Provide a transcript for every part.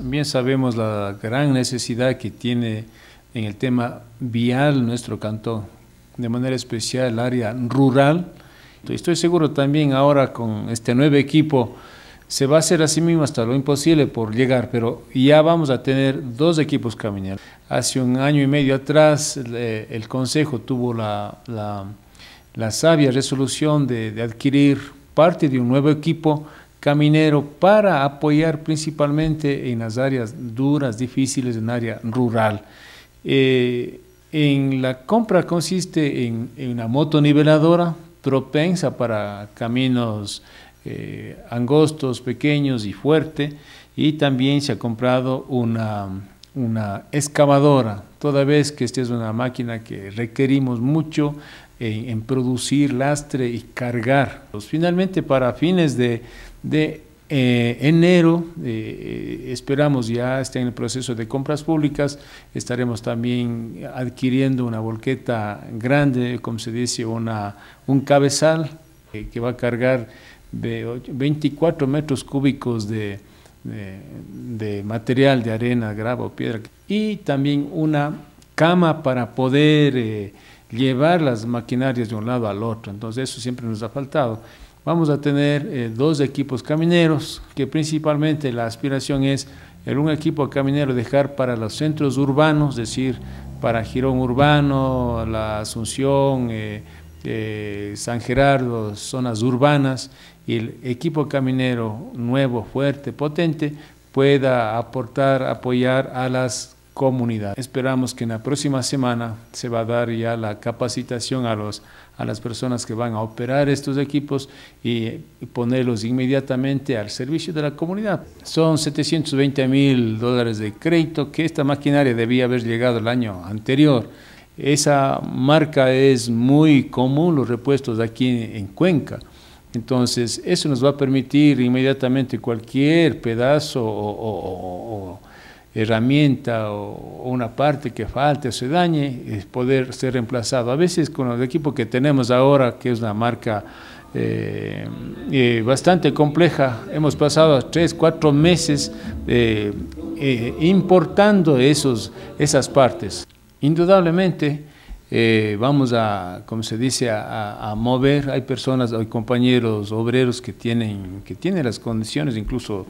Bien sabemos la gran necesidad que tiene en el tema vial nuestro cantón, de manera especial el área rural. Estoy seguro también ahora con este nuevo equipo se va a hacer así mismo hasta lo imposible por llegar, pero ya vamos a tener dos equipos caminar. Hace un año y medio atrás el Consejo tuvo la, sabia resolución de adquirir parte de un nuevo equipo Caminero para apoyar principalmente en las áreas duras, difíciles, en área rural. Eh, en la compra consiste en, una moto niveladora propensa para caminos eh, angostos, pequeños y fuerte. Y también se ha comprado una, una excavadora, toda vez que esta es una máquina que requerimos mucho en, producir lastre y cargar. Pues, finalmente, para fines de, eh, enero eh, esperamos ya estar en el proceso de compras públicas estaremos también adquiriendo una volqueta grande como se dice una un cabezal eh, que va a cargar de 24 metros cúbicos de, de, de material de arena grava o piedra y también una cama para poder llevar las maquinarias de un lado al otro. Entonces eso siempre nos ha faltado. Vamos a tener eh, dos equipos camineros, que principalmente la aspiración es el un equipo caminero dejar para los centros urbanos, es decir, para Girón Urbano, la Asunción, eh, eh, San Gerardo, zonas urbanas, y el equipo caminero nuevo, fuerte, potente, pueda aportar, apoyar a las comunidad. Esperamos que en la próxima semana se va a dar ya la capacitación a, los, a las personas que van a operar estos equipos y, ponerlos inmediatamente al servicio de la comunidad. Son 720 mil dólares de crédito que esta maquinaria debía haber llegado el año anterior. Esa marca es muy común, los repuestos aquí en, Cuenca. Entonces, eso nos va a permitir inmediatamente cualquier pedazo o herramienta o, una parte que falte o se dañe, es poder ser reemplazado. A veces con el equipo que tenemos ahora, que es una marca eh, eh, bastante compleja. Hemos pasado tres, cuatro meses eh, importando esos, esas partes. Indudablemente vamos a, como se dice, a, mover. Hay personas, hay compañeros, obreros que tienen, que tienen las condiciones, incluso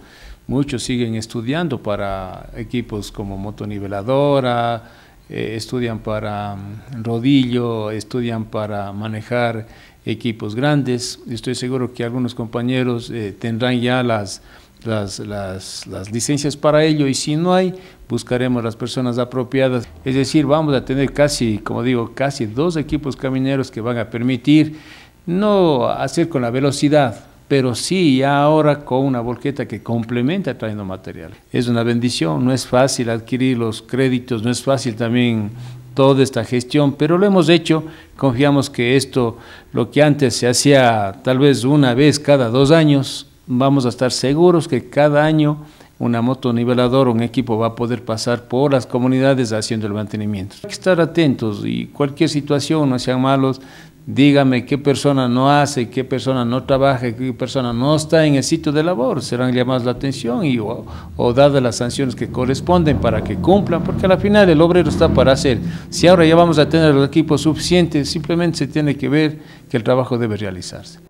Muchos siguen estudiando para equipos como motoniveladora, eh, estudian para mm, rodillo, estudian para manejar equipos grandes. Estoy seguro que algunos compañeros eh, tendrán ya las, las, las, licencias para ello y si no hay, buscaremos las personas apropiadas. Es decir, vamos a tener casi, como digo, casi dos equipos camineros que van a permitir no hacer con la velocidad, pero sí ya ahora con una volqueta que complementa trayendo material. Es una bendición, no es fácil adquirir los créditos, no es fácil también toda esta gestión, pero lo hemos hecho, confiamos que esto, lo que antes se hacía tal vez una vez cada dos años, vamos a estar seguros que cada año una moto nivelador, un equipo va a poder pasar por las comunidades haciendo el mantenimiento. Hay que estar atentos y cualquier situación, no sean malos, Dígame qué persona no hace, qué persona no trabaja, qué persona no está en el sitio de labor. Serán llamadas la atención y, o, o dadas las sanciones que corresponden para que cumplan, porque al final el obrero está para hacer. Si ahora ya vamos a tener el equipo suficiente simplemente se tiene que ver que el trabajo debe realizarse.